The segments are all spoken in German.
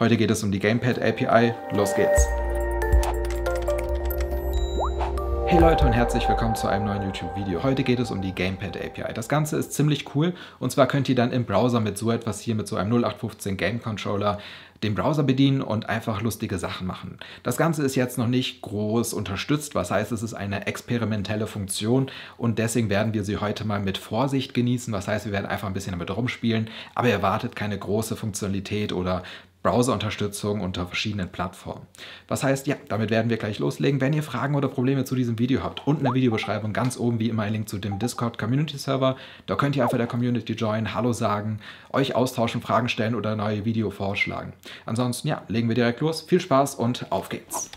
Heute geht es um die Gamepad API. Los geht's! Hey Leute und herzlich willkommen zu einem neuen YouTube-Video. Heute geht es um die Gamepad API. Das Ganze ist ziemlich cool und zwar könnt ihr dann im Browser mit so etwas hier, mit so einem 0815 Game Controller, den Browser bedienen und einfach lustige Sachen machen. Das Ganze ist jetzt noch nicht groß unterstützt, was heißt, es ist eine experimentelle Funktion und deswegen werden wir sie heute mal mit Vorsicht genießen, was heißt, wir werden einfach ein bisschen damit rumspielen, aber erwartet keine große Funktionalität oder Browserunterstützung unter verschiedenen Plattformen. Was heißt, ja, damit werden wir gleich loslegen. Wenn ihr Fragen oder Probleme zu diesem Video habt, unten in der Videobeschreibung ganz oben wie immer ein Link zu dem Discord Community Server. Da könnt ihr einfach der Community joinen, Hallo sagen, euch austauschen, Fragen stellen oder neue Video vorschlagen. Ansonsten, ja, legen wir direkt los. Viel Spaß und auf geht's.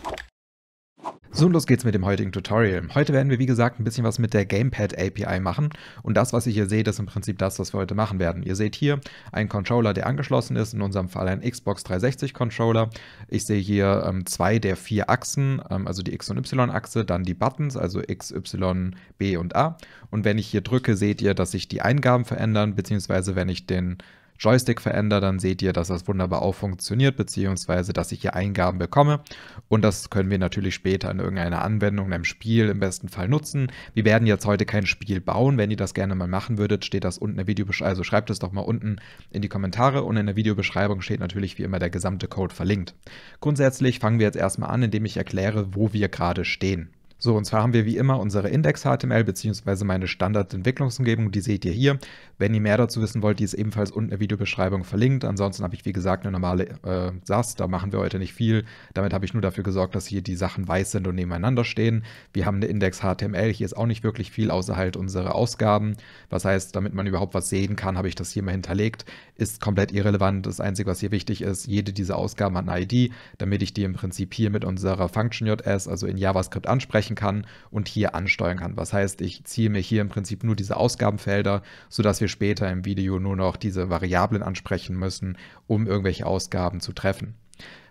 So, und los geht's mit dem heutigen Tutorial. Heute werden wir, wie gesagt, ein bisschen was mit der Gamepad API machen. Und das, was ihr hier seht, ist im Prinzip das, was wir heute machen werden. Ihr seht hier einen Controller, der angeschlossen ist, in unserem Fall ein Xbox 360 Controller. Ich sehe hier ähm, zwei der vier Achsen, ähm, also die X- und Y-Achse, dann die Buttons, also X, Y, B und A. Und wenn ich hier drücke, seht ihr, dass sich die Eingaben verändern, beziehungsweise wenn ich den Joystick verändere, dann seht ihr, dass das wunderbar auch funktioniert, beziehungsweise dass ich hier Eingaben bekomme. Und das können wir natürlich später in irgendeiner Anwendung, in einem Spiel im besten Fall nutzen. Wir werden jetzt heute kein Spiel bauen. Wenn ihr das gerne mal machen würdet, steht das unten in der Videobeschreibung. Also schreibt es doch mal unten in die Kommentare und in der Videobeschreibung steht natürlich wie immer der gesamte Code verlinkt. Grundsätzlich fangen wir jetzt erstmal an, indem ich erkläre, wo wir gerade stehen. So, und zwar haben wir wie immer unsere Index-HTML bzw. meine Standard-Entwicklungsumgebung, die seht ihr hier. Wenn ihr mehr dazu wissen wollt, die ist ebenfalls unten in der Videobeschreibung verlinkt. Ansonsten habe ich, wie gesagt, eine normale äh, SAS, da machen wir heute nicht viel. Damit habe ich nur dafür gesorgt, dass hier die Sachen weiß sind und nebeneinander stehen. Wir haben eine Index-HTML, hier ist auch nicht wirklich viel, außer halt unsere Ausgaben. Was heißt, damit man überhaupt was sehen kann, habe ich das hier mal hinterlegt. Ist komplett irrelevant. Das Einzige, was hier wichtig ist, jede dieser Ausgaben hat eine ID, damit ich die im Prinzip hier mit unserer Function.js, also in JavaScript ansprechen erreichen kann und hier ansteuern kann. Was heißt, ich ziehe mir hier im Prinzip nur diese Ausgabenfelder, sodass wir später im Video nur noch diese Variablen ansprechen müssen, um irgendwelche Ausgaben zu treffen.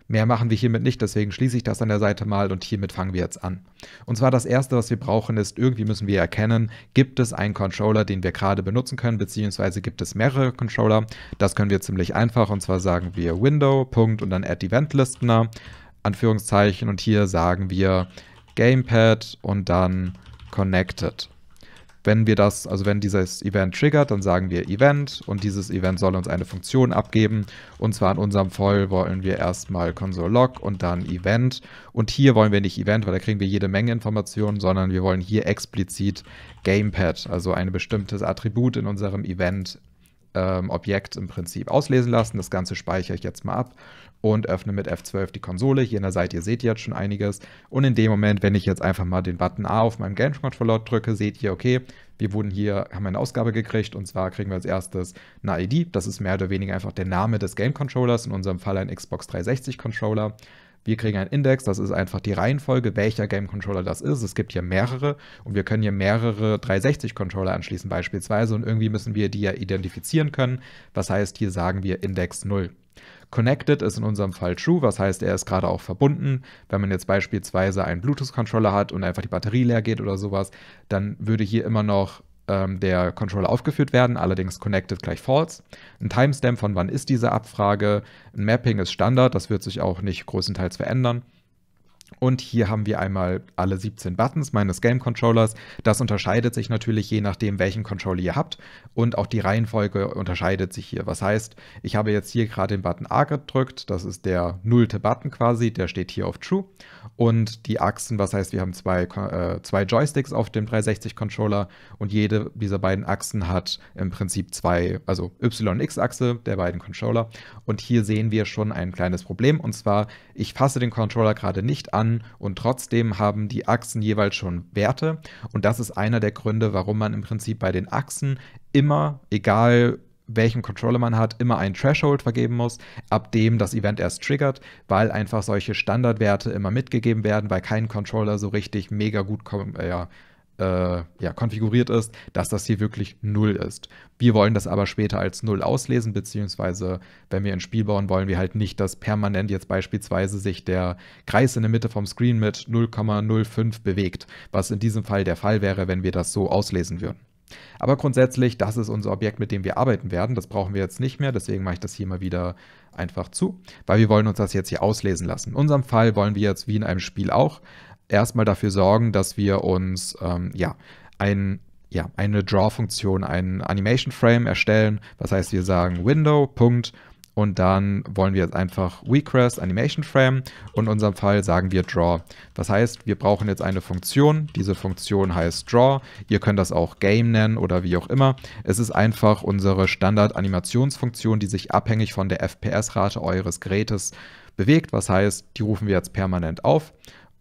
Mehr machen wir hiermit nicht, deswegen schließe ich das an der Seite mal und hiermit fangen wir jetzt an. Und zwar das erste, was wir brauchen, ist, irgendwie müssen wir erkennen, gibt es einen Controller, den wir gerade benutzen können, beziehungsweise gibt es mehrere Controller. Das können wir ziemlich einfach und zwar sagen wir Window, Punkt und dann Add Event Listener, Anführungszeichen und hier sagen wir Gamepad und dann Connected. Wenn wir das, also wenn dieses Event triggert, dann sagen wir Event und dieses Event soll uns eine Funktion abgeben. Und zwar in unserem Fall wollen wir erstmal console.log und dann Event. Und hier wollen wir nicht Event, weil da kriegen wir jede Menge Informationen, sondern wir wollen hier explizit Gamepad, also ein bestimmtes Attribut in unserem Event ähm, Objekt im Prinzip auslesen lassen. Das Ganze speichere ich jetzt mal ab und öffne mit F12 die Konsole. Hier in der Seite, ihr seht jetzt schon einiges. Und in dem Moment, wenn ich jetzt einfach mal den Button A auf meinem Game-Controller drücke, seht ihr, okay, wir wurden hier, haben eine Ausgabe gekriegt und zwar kriegen wir als erstes eine ID. Das ist mehr oder weniger einfach der Name des Game-Controllers, in unserem Fall ein Xbox 360-Controller. Wir kriegen einen Index, das ist einfach die Reihenfolge, welcher Game Controller das ist. Es gibt hier mehrere und wir können hier mehrere 360 Controller anschließen beispielsweise und irgendwie müssen wir die ja identifizieren können. Was heißt, hier sagen wir Index 0. Connected ist in unserem Fall true, was heißt, er ist gerade auch verbunden. Wenn man jetzt beispielsweise einen Bluetooth-Controller hat und einfach die Batterie leer geht oder sowas, dann würde hier immer noch ähm, der Controller aufgeführt werden, allerdings connected gleich false. Ein Timestamp von wann ist diese Abfrage, ein Mapping ist Standard, das wird sich auch nicht größtenteils verändern. Und hier haben wir einmal alle 17 Buttons meines Game Controllers. Das unterscheidet sich natürlich je nachdem, welchen Controller ihr habt. Und auch die Reihenfolge unterscheidet sich hier. Was heißt, ich habe jetzt hier gerade den Button A gedrückt. Das ist der nullte Button quasi. Der steht hier auf True. Und die Achsen, was heißt, wir haben zwei, äh, zwei Joysticks auf dem 360 Controller. Und jede dieser beiden Achsen hat im Prinzip zwei, also Y- und X-Achse der beiden Controller. Und hier sehen wir schon ein kleines Problem. Und zwar, ich fasse den Controller gerade nicht an an und trotzdem haben die Achsen jeweils schon Werte. Und das ist einer der Gründe, warum man im Prinzip bei den Achsen immer, egal welchen Controller man hat, immer einen Threshold vergeben muss, ab dem das Event erst triggert, weil einfach solche Standardwerte immer mitgegeben werden, weil kein Controller so richtig mega gut äh, ja, äh, ja, konfiguriert ist, dass das hier wirklich 0 ist. Wir wollen das aber später als 0 auslesen, beziehungsweise wenn wir ein Spiel bauen, wollen wir halt nicht, dass permanent jetzt beispielsweise sich der Kreis in der Mitte vom Screen mit 0,05 bewegt, was in diesem Fall der Fall wäre, wenn wir das so auslesen würden. Aber grundsätzlich, das ist unser Objekt, mit dem wir arbeiten werden. Das brauchen wir jetzt nicht mehr, deswegen mache ich das hier mal wieder einfach zu, weil wir wollen uns das jetzt hier auslesen lassen. In unserem Fall wollen wir jetzt, wie in einem Spiel auch, erstmal dafür sorgen, dass wir uns ähm, ja, ein, ja, eine Draw-Funktion, einen Animation-Frame erstellen. Das heißt, wir sagen Window, Punkt, und dann wollen wir jetzt einfach Request Animation Frame und in unserem Fall sagen wir Draw. Das heißt, wir brauchen jetzt eine Funktion. Diese Funktion heißt Draw. Ihr könnt das auch Game nennen oder wie auch immer. Es ist einfach unsere Standard-Animationsfunktion, die sich abhängig von der FPS-Rate eures Gerätes bewegt. Was heißt, die rufen wir jetzt permanent auf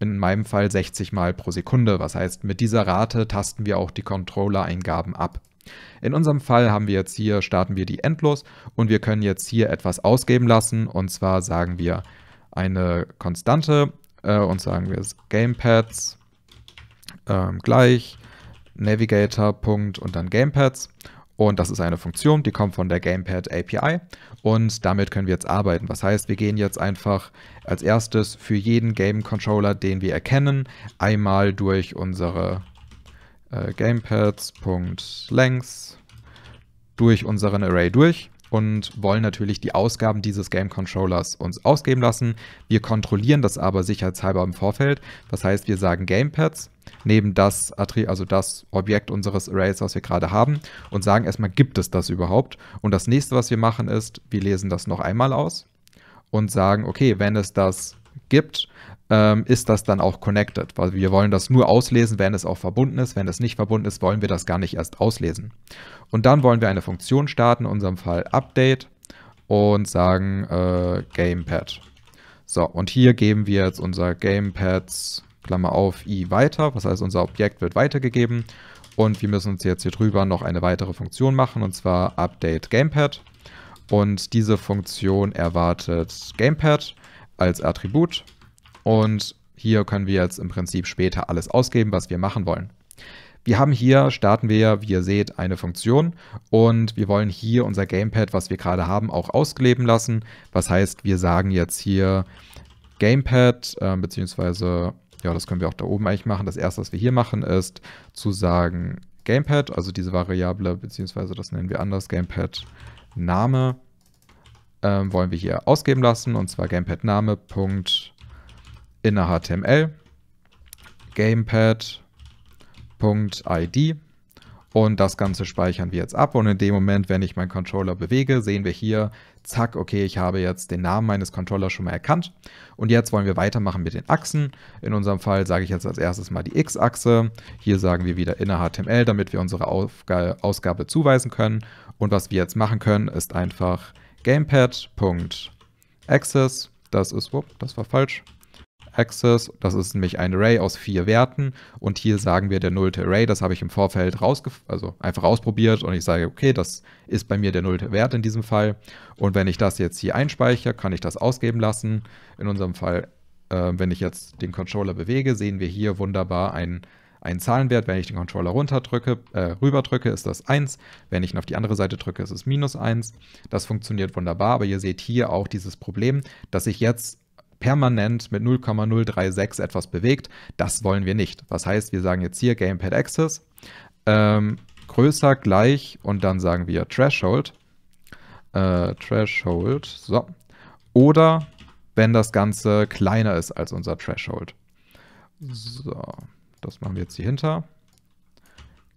in meinem Fall 60 Mal pro Sekunde. Was heißt, mit dieser Rate tasten wir auch die Controller-Eingaben ab. In unserem Fall haben wir jetzt hier, starten wir die endlos und wir können jetzt hier etwas ausgeben lassen. Und zwar sagen wir eine Konstante äh, und sagen wir es Gamepads ähm, gleich Navigator. Punkt und dann Gamepads. Und das ist eine Funktion, die kommt von der Gamepad API und damit können wir jetzt arbeiten. Was heißt, wir gehen jetzt einfach als erstes für jeden Game Controller, den wir erkennen, einmal durch unsere äh, Gamepads.lengths durch unseren Array durch und wollen natürlich die Ausgaben dieses Game Controllers uns ausgeben lassen. Wir kontrollieren das aber sicherheitshalber im Vorfeld. Das heißt, wir sagen Gamepads, neben das, also das Objekt unseres Arrays, was wir gerade haben, und sagen erstmal, gibt es das überhaupt? Und das nächste, was wir machen, ist, wir lesen das noch einmal aus und sagen, okay, wenn es das gibt, ähm, ist das dann auch connected. Weil wir wollen das nur auslesen, wenn es auch verbunden ist. Wenn es nicht verbunden ist, wollen wir das gar nicht erst auslesen. Und dann wollen wir eine Funktion starten, in unserem Fall Update, und sagen äh, Gamepad. So, und hier geben wir jetzt unser Gamepads, Klammer auf, i weiter. Was heißt, unser Objekt wird weitergegeben. Und wir müssen uns jetzt hier drüber noch eine weitere Funktion machen, und zwar Update Gamepad. Und diese Funktion erwartet Gamepad als Attribut und hier können wir jetzt im Prinzip später alles ausgeben, was wir machen wollen. Wir haben hier, starten wir, wie ihr seht, eine Funktion und wir wollen hier unser Gamepad, was wir gerade haben, auch auskleben lassen. Was heißt, wir sagen jetzt hier Gamepad, äh, beziehungsweise, ja, das können wir auch da oben eigentlich machen. Das erste, was wir hier machen, ist zu sagen Gamepad, also diese Variable, beziehungsweise das nennen wir anders, Gamepad Name ähm, wollen wir hier ausgeben lassen und zwar gamepad-name.innerHTML, gamepad.id und das Ganze speichern wir jetzt ab und in dem Moment, wenn ich meinen Controller bewege, sehen wir hier, zack, okay, ich habe jetzt den Namen meines Controllers schon mal erkannt und jetzt wollen wir weitermachen mit den Achsen. In unserem Fall sage ich jetzt als erstes mal die X-Achse, hier sagen wir wieder inner HTML, damit wir unsere Aufgabe, Ausgabe zuweisen können und was wir jetzt machen können, ist einfach Gamepad.access, das ist, oh, das war falsch, Access, das ist nämlich ein Array aus vier Werten und hier sagen wir der nullte Array, das habe ich im Vorfeld rausge also einfach ausprobiert und ich sage, okay, das ist bei mir der nullte Wert in diesem Fall und wenn ich das jetzt hier einspeichere, kann ich das ausgeben lassen. In unserem Fall, äh, wenn ich jetzt den Controller bewege, sehen wir hier wunderbar einen einen Zahlenwert. Wenn ich den Controller runterdrücke, äh, rüberdrücke, ist das 1. Wenn ich ihn auf die andere Seite drücke, ist es minus 1. Das funktioniert wunderbar, aber ihr seht hier auch dieses Problem, dass ich jetzt permanent mit 0,036 etwas bewegt. Das wollen wir nicht. Was heißt, wir sagen jetzt hier Gamepad Access ähm, größer gleich und dann sagen wir Threshold. Äh, Threshold, so. Oder wenn das Ganze kleiner ist als unser Threshold. So. Das machen wir jetzt hier hinter.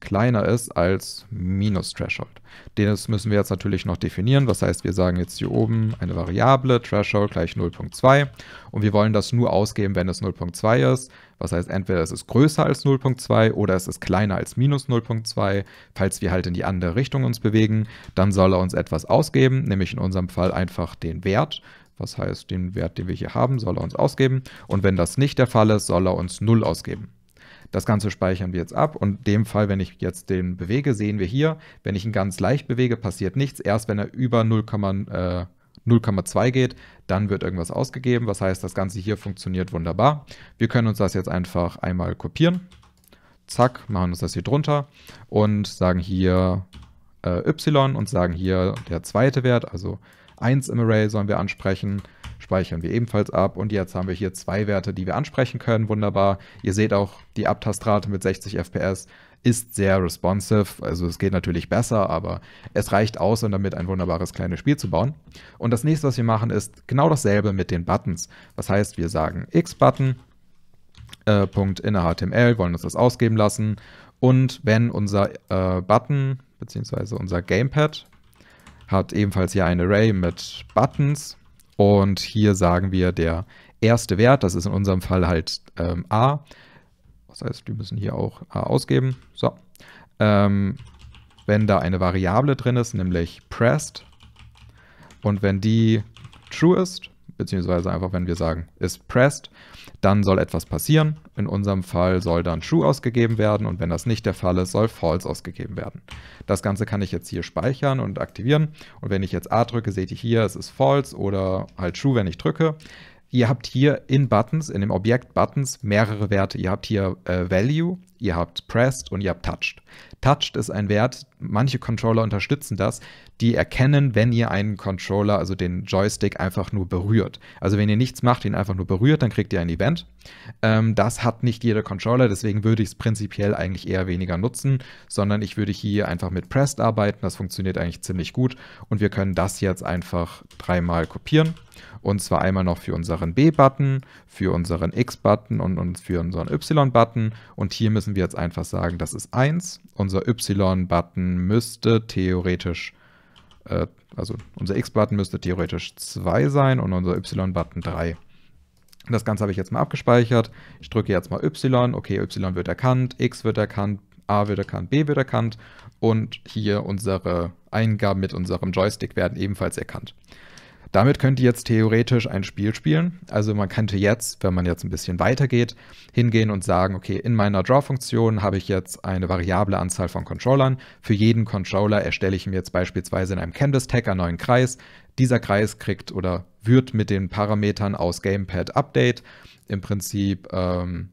Kleiner ist als minus Threshold. Den müssen wir jetzt natürlich noch definieren. Das heißt, wir sagen jetzt hier oben eine Variable Threshold gleich 0.2 und wir wollen das nur ausgeben, wenn es 0.2 ist. Das heißt, entweder es ist größer als 0.2 oder es ist kleiner als minus 0.2. Falls wir halt in die andere Richtung uns bewegen, dann soll er uns etwas ausgeben, nämlich in unserem Fall einfach den Wert. Was heißt, den Wert, den wir hier haben, soll er uns ausgeben. Und wenn das nicht der Fall ist, soll er uns 0 ausgeben. Das Ganze speichern wir jetzt ab und in dem Fall, wenn ich jetzt den bewege, sehen wir hier, wenn ich ihn ganz leicht bewege, passiert nichts. Erst wenn er über 0, äh, 0,2 geht, dann wird irgendwas ausgegeben. Was heißt, das Ganze hier funktioniert wunderbar. Wir können uns das jetzt einfach einmal kopieren. Zack, machen uns das hier drunter und sagen hier äh, y und sagen hier der zweite Wert, also 1 im Array sollen wir ansprechen speichern wir ebenfalls ab. Und jetzt haben wir hier zwei Werte, die wir ansprechen können. Wunderbar. Ihr seht auch, die Abtastrate mit 60 FPS ist sehr responsive. Also es geht natürlich besser, aber es reicht aus, um damit ein wunderbares kleines Spiel zu bauen. Und das nächste, was wir machen, ist genau dasselbe mit den Buttons. Das heißt, wir sagen x-Button, äh, Punkt inner HTML, wollen uns das ausgeben lassen. Und wenn unser äh, Button bzw. unser Gamepad hat ebenfalls hier ein Array mit Buttons, und hier sagen wir, der erste Wert, das ist in unserem Fall halt ähm, a. Das heißt, wir müssen hier auch a ausgeben. So. Ähm, wenn da eine Variable drin ist, nämlich pressed, und wenn die true ist, beziehungsweise einfach, wenn wir sagen, ist pressed, dann soll etwas passieren. In unserem Fall soll dann true ausgegeben werden und wenn das nicht der Fall ist, soll false ausgegeben werden. Das Ganze kann ich jetzt hier speichern und aktivieren und wenn ich jetzt A drücke, seht ihr hier, es ist false oder halt true, wenn ich drücke. Ihr habt hier in Buttons, in dem Objekt Buttons mehrere Werte. Ihr habt hier äh, Value, ihr habt pressed und ihr habt touched. Touched ist ein Wert, manche Controller unterstützen das, die erkennen, wenn ihr einen Controller, also den Joystick, einfach nur berührt. Also wenn ihr nichts macht, ihn einfach nur berührt, dann kriegt ihr ein Event. Ähm, das hat nicht jeder Controller, deswegen würde ich es prinzipiell eigentlich eher weniger nutzen, sondern ich würde hier einfach mit pressed arbeiten, das funktioniert eigentlich ziemlich gut und wir können das jetzt einfach dreimal kopieren. Und zwar einmal noch für unseren B-Button, für unseren X-Button und, und für unseren Y-Button. Und hier müssen müssen wir jetzt einfach sagen, das ist 1. Unser Y-Button müsste theoretisch, äh, also unser X-Button müsste theoretisch 2 sein und unser Y-Button 3. Das Ganze habe ich jetzt mal abgespeichert. Ich drücke jetzt mal Y. Okay, Y wird erkannt, X wird erkannt, A wird erkannt, B wird erkannt und hier unsere Eingaben mit unserem Joystick werden ebenfalls erkannt. Damit könnt ihr jetzt theoretisch ein Spiel spielen. Also man könnte jetzt, wenn man jetzt ein bisschen weiter geht, hingehen und sagen, okay, in meiner Draw-Funktion habe ich jetzt eine variable Anzahl von Controllern. Für jeden Controller erstelle ich mir jetzt beispielsweise in einem Canvas-Tag einen neuen Kreis. Dieser Kreis kriegt oder wird mit den Parametern aus Gamepad Update im Prinzip ähm,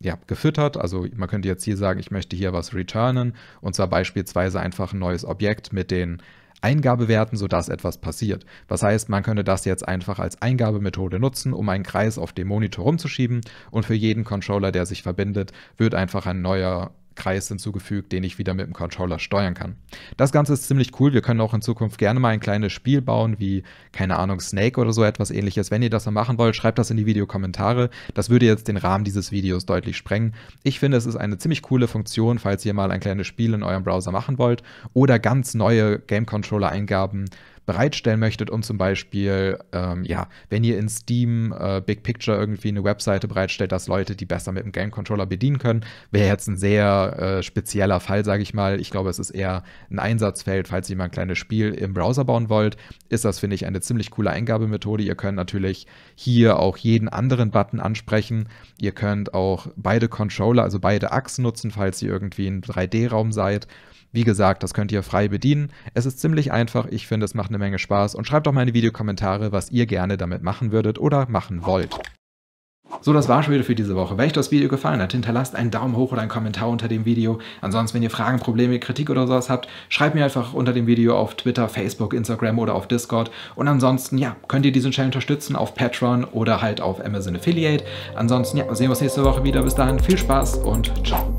ja, gefüttert. Also man könnte jetzt hier sagen, ich möchte hier was returnen und zwar beispielsweise einfach ein neues Objekt mit den Eingabewerten, sodass etwas passiert. Das heißt, man könnte das jetzt einfach als Eingabemethode nutzen, um einen Kreis auf dem Monitor rumzuschieben und für jeden Controller, der sich verbindet, wird einfach ein neuer Kreis hinzugefügt, den ich wieder mit dem Controller steuern kann. Das Ganze ist ziemlich cool. Wir können auch in Zukunft gerne mal ein kleines Spiel bauen, wie, keine Ahnung, Snake oder so etwas ähnliches. Wenn ihr das mal machen wollt, schreibt das in die Videokommentare. Das würde jetzt den Rahmen dieses Videos deutlich sprengen. Ich finde, es ist eine ziemlich coole Funktion, falls ihr mal ein kleines Spiel in eurem Browser machen wollt oder ganz neue Game Controller Eingaben bereitstellen möchtet, um zum Beispiel, ähm, ja, wenn ihr in Steam äh, Big Picture irgendwie eine Webseite bereitstellt, dass Leute die besser mit dem Game Controller bedienen können, wäre jetzt ein sehr äh, spezieller Fall, sage ich mal. Ich glaube, es ist eher ein Einsatzfeld, falls ihr mal ein kleines Spiel im Browser bauen wollt, ist das, finde ich, eine ziemlich coole Eingabemethode. Ihr könnt natürlich hier auch jeden anderen Button ansprechen. Ihr könnt auch beide Controller, also beide Achsen nutzen, falls ihr irgendwie in 3D-Raum seid. Wie gesagt, das könnt ihr frei bedienen. Es ist ziemlich einfach. Ich finde, es macht eine Menge Spaß und schreibt doch mal in die Videokommentare, was ihr gerne damit machen würdet oder machen wollt. So, das war schon wieder für diese Woche. Wenn euch das Video gefallen hat, hinterlasst einen Daumen hoch oder einen Kommentar unter dem Video. Ansonsten, wenn ihr Fragen, Probleme, Kritik oder sowas habt, schreibt mir einfach unter dem Video auf Twitter, Facebook, Instagram oder auf Discord. Und ansonsten, ja, könnt ihr diesen Channel unterstützen auf Patreon oder halt auf Amazon Affiliate. Ansonsten, ja, sehen wir uns nächste Woche wieder. Bis dahin, viel Spaß und ciao.